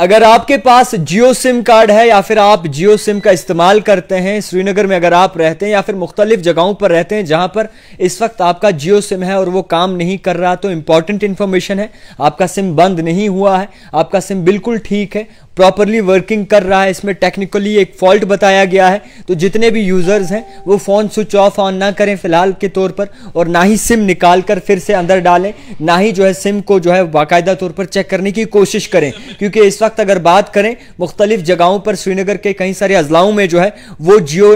अगर आपके पास जियो SIM card है या फिर आप जियो सिम का इस्तेमाल करते हैं श्रीनगर में अगर आप रहते हैं या फिर मुख्तलिफ जगहों पर रहते हैं जहां पर इस वक्त आपका जियो सिम है और वो काम नहीं कर रहा तो इंपॉर्टेंट इन्फॉर्मेशन है आपका सिम बंद नहीं हुआ है आपका सिम बिल्कुल ठीक है प्रॉपरली वर्किंग कर रहा है इसमें टेक्निकली एक फॉल्ट बताया गया है तो जितने भी यूज़र्स हैं वो फ़ोन स्विच ऑफ ऑन ना करें फिलहाल के तौर पर और ना ही सिम निकाल कर फिर से अंदर डालें ना ही जो है सिम को जो है बाकायदा तौर पर चेक करने की कोशिश करें क्योंकि इस वक्त वक्त अगर बात करें मुख्तलिफ जगहों पर श्रीनगर के कई सारे अजलाओं में जो है वो जियो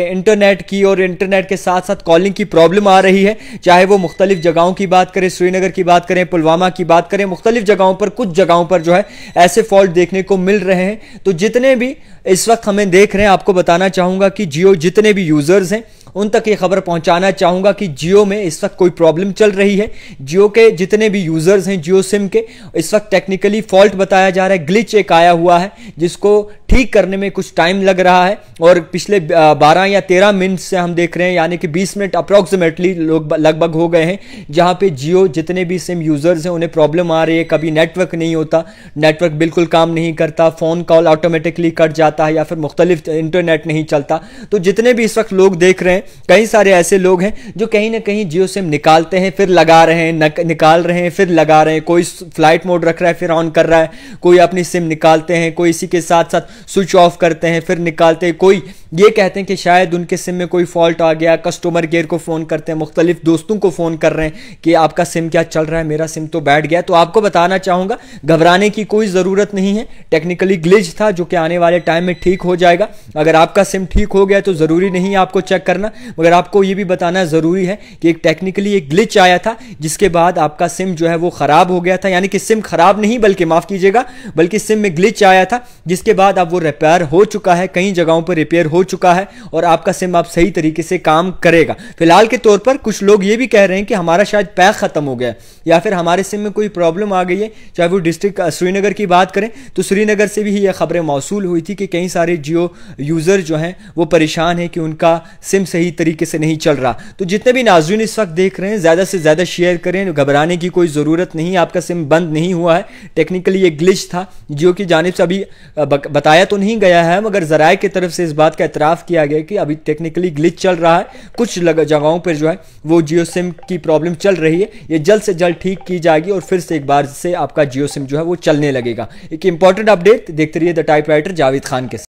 इंटरनेट की और इंटरनेट के साथ साथ कॉलिंग की प्रॉब्लम आ रही है चाहे वो मुख्तलिफ जगहों की बात करें श्रीनगर की बात करें पुलवामा की बात करें मुख्तलिफ जगहों पर कुछ जगहों पर जो है ऐसे फॉल्ट देखने को मिल रहे हैं तो जितने भी इस वक्त हमें देख रहे हैं आपको बताना चाहूँगा कि जियो जितने भी यूज़र्स हैं उन तक ये खबर पहुंचाना चाहूँगा कि जियो में इस वक्त कोई प्रॉब्लम चल रही है जियो के जितने भी यूज़र्स हैं जियो सिम के इस वक्त टेक्निकली फॉल्ट बताया जा रहा है ग्लिच एक आया हुआ है जिसको ठीक करने में कुछ टाइम लग रहा है और पिछले 12 या 13 मिनट से हम देख रहे हैं यानी कि 20 मिनट अप्रॉक्सीमेटली लोग लगभग हो गए हैं जहां पे जियो जितने भी सिम यूज़र्स हैं उन्हें प्रॉब्लम आ रही है कभी नेटवर्क नहीं होता नेटवर्क बिल्कुल काम नहीं करता फ़ोन कॉल ऑटोमेटिकली कट जाता है या फिर मुख्तलिफ इंटरनेट नहीं चलता तो जितने भी इस वक्त लोग देख रहे हैं कई सारे ऐसे लोग हैं जो कहीं ना कहीं जियो सिम निकालते हैं फिर लगा रहे हैं निकाल रहे हैं फिर लगा रहे हैं कोई फ्लाइट मोड रख रहा है फिर ऑन कर रहा है कोई अपनी सिम निकालते हैं कोई इसी के साथ साथ स्विच ऑफ करते हैं फिर निकालते हैं कोई ये कहते हैं कि शायद उनके सिम में कोई फॉल्ट आ गया कस्टमर केयर को फ़ोन करते हैं मुख्तलिफ दोस्तों को फ़ोन कर रहे हैं कि आपका सिम क्या चल रहा है मेरा सिम तो बैठ गया तो आपको बताना चाहूँगा घबराने की कोई ज़रूरत नहीं है टेक्निकली ग्लिच था जो कि आने वाले टाइम में ठीक हो जाएगा अगर आपका सिम ठीक हो गया तो ज़रूरी नहीं आपको चेक करना मगर आपको ये भी बताना ज़रूरी है कि एक टेक्निकली एक ग्लिच आया था जिसके बाद आपका सिम जो है वो ख़राब हो गया था यानी कि सिम ख़राब नहीं बल्कि माफ़ कीजिएगा बल्कि सिम में ग्लिच आया था जिसके बाद अब वो रिपेयर हो चुका है कई जगहों पर रिपेयर हो चुका है और आपका सिम आप सही तरीके से काम करेगा फिलहाल के तौर पर कुछ लोग ये भी कह रहे हैं कि हमारा शायद पैक ख़त्म हो गया या फिर हमारे सिम में कोई प्रॉब्लम आ गई है चाहे वो डिस्ट्रिक्ट श्रीनगर की बात करें तो श्रीनगर से भी ये खबरें मौसू हुई थी कि कई सारे जियो यूज़र जो हैं वो परेशान हैं कि उनका सिम सही तरीके से नहीं चल रहा तो जितने भी नाजुन इस वक्त देख रहे हैं ज़्यादा से ज़्यादा शेयर करें घबराने की कोई ज़रूरत नहीं आपका सिम बंद नहीं हुआ है टेक्निकली ये ग्लिच था जियो की जानब से अभी बताया बताया तो नहीं गया है मगर जराए की तरफ से इस बात का इतराफ़ किया गया कि अभी टेक्निकली ग्लिच चल रहा है कुछ जगहों पर जो है वो जियो सिम की प्रॉब्लम चल रही है ये जल्द से जल्द ठीक की जाएगी और फिर से एक बार से आपका जियो सिम जो है वो चलने लगेगा एक इंपॉर्टेंट अपडेट देखते रहिए द टाइप जावेद खान के